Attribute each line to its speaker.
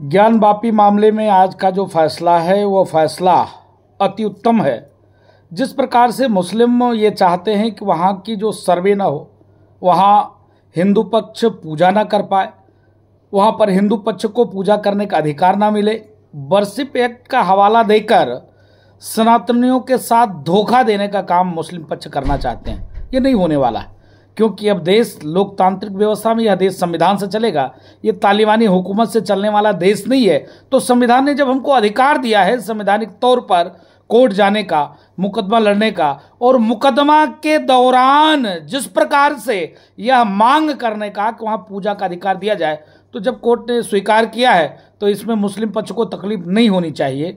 Speaker 1: ज्ञान बापी मामले में आज का जो फैसला है वो फैसला अति उत्तम है जिस प्रकार से मुस्लिम ये चाहते हैं कि वहाँ की जो सर्वे ना हो वहाँ हिंदू पक्ष पूजा ना कर पाए वहाँ पर हिंदू पक्ष को पूजा करने का अधिकार ना मिले बर्सिप एक्ट का हवाला देकर सनातनियों के साथ धोखा देने का काम मुस्लिम पक्ष करना चाहते हैं ये नहीं होने वाला है क्योंकि अब देश लोकतांत्रिक व्यवस्था में यह देश संविधान से चलेगा ये तालिबानी हुकूमत से चलने वाला देश नहीं है तो संविधान ने जब हमको अधिकार दिया है संवैधानिक तौर पर कोर्ट जाने का मुकदमा लड़ने का और मुकदमा के दौरान जिस प्रकार से यह मांग करने का कि वहाँ पूजा का अधिकार दिया जाए तो जब कोर्ट ने स्वीकार किया है तो इसमें मुस्लिम पक्ष को तकलीफ नहीं होनी चाहिए